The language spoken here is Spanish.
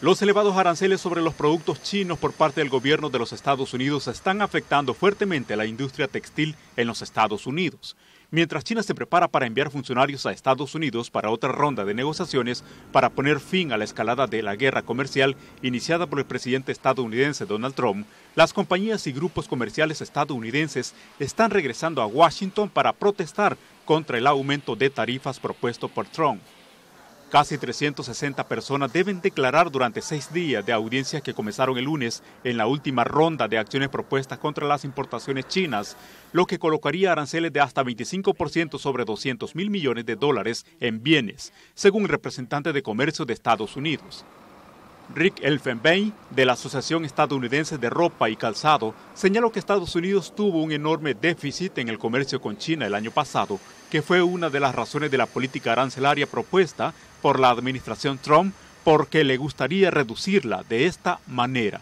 Los elevados aranceles sobre los productos chinos por parte del gobierno de los Estados Unidos están afectando fuertemente a la industria textil en los Estados Unidos. Mientras China se prepara para enviar funcionarios a Estados Unidos para otra ronda de negociaciones para poner fin a la escalada de la guerra comercial iniciada por el presidente estadounidense Donald Trump, las compañías y grupos comerciales estadounidenses están regresando a Washington para protestar contra el aumento de tarifas propuesto por Trump. Casi 360 personas deben declarar durante seis días de audiencias que comenzaron el lunes en la última ronda de acciones propuestas contra las importaciones chinas, lo que colocaría aranceles de hasta 25% sobre 200 mil millones de dólares en bienes, según representante de comercio de Estados Unidos. Rick Elfenbein, de la Asociación Estadounidense de Ropa y Calzado, señaló que Estados Unidos tuvo un enorme déficit en el comercio con China el año pasado, que fue una de las razones de la política arancelaria propuesta por la administración Trump porque le gustaría reducirla de esta manera.